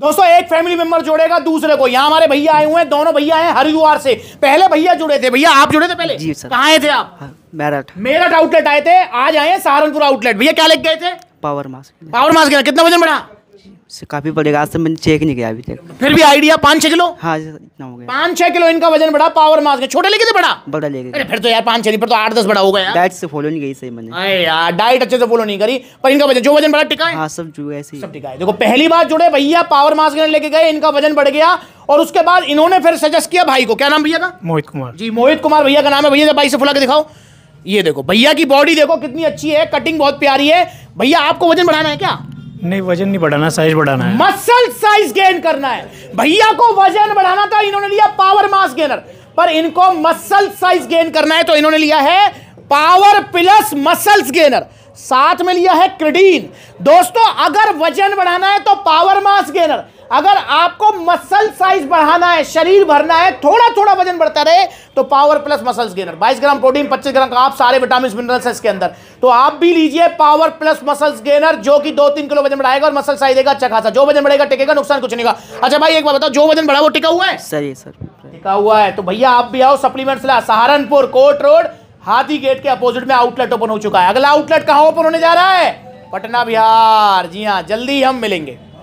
दोस्तों एक family member जोड़ेगा दूसरे को यहाँ हमारे भैया आए हुए हैं दोनों भैया हैं हरिद्वार से पहले भैया जुड़े थे भैया आप जुड़े थे पहले जी सर कहाँ आए थे आप हाँ, मेरठ मेरठ आउटलेट आए थे आज आए हैं सहारनपुर आउटलेट भैया क्या लेके गए थे पावर मास्क पावर मास्क कितना वजन बढ़ा इससे काफ़ी बढ़ेगा आज से मैंने चेक नहीं किया अभी तक फिर भी आइडिया पाँच छह किलो हाँ इतना हो गया पाँच छह किलो इनका वजन बढ़ा पावर मास के छोटे लेके थे बड़ा बड़ा लेके फिर तो यार पाँच छह पर तो आठ दस बड़ा हो गया डाइट से फॉलो नहीं गई सही मैंने यार डाइट अच्छे से फॉलो नहीं करी पर इनका वजन जो वजन बड़ा टिका है हाँ सब जो ऐसे सब टिका है देखो पहली बार जुड़े भैया पावर मास के लेके गए इनका वजन बढ़ गया और उसके बाद इन्होंने फिर सजेस्ट किया भाई को क्या नाम भैया का मोहित कुमार जी मोहित कुमार भैया का नाम है भैया भाई से फुला के दिखाओ ये देखो भैया की बॉडी देखो कितनी अच्छी है कटिंग बहुत प्यारी है भैया आपको वजन बढ़ाना है क्या नहीं वजन नहीं बढ़ाना साइज बढ़ाना है मसल साइज गेन करना है भैया को वजन बढ़ाना था इन्होंने लिया पावर मास गेनर पर इनको मसल साइज गेन करना है तो इन्होंने लिया है पावर प्लस मसल्स गेनर साथ में लिया है क्रिडीन दोस्तों अगर वजन बढ़ाना है तो पावर मास गेनर अगर आपको मसल साइज बढ़ाना है शरीर भरना है थोड़ा थोड़ा वजन बढ़ता रहे तो power plus muscles gainer 22 gram protein 25 gram का आप सारे विटामिन मिनरल्स इसके अंदर तो आप भी लीजिए पावर प्लस मसल्स गेनर जो कि दो तीन किलो वजन बढ़ाएगा और मसल साइज देगा अच्छा खासा जो वजन बढ़ेगा टिकेगा नुकसान कुछ नहीं होगा अच्छा भाई एक बार बताओ जो वजन बढ़ा वो टिका हुआ है सर ये सर टिका हुआ है तो भैया आप भी आओ सप्लीमेंट्स ला सहारनपुर कोर्ट रोड हाथी गेट के अपोजिट में आउटलेट ओपन हो चुका है अगला आउटलेट कहाँ ओपन होने जा रहा है पटना बिहार जी हाँ जल्दी हम मिलेंगे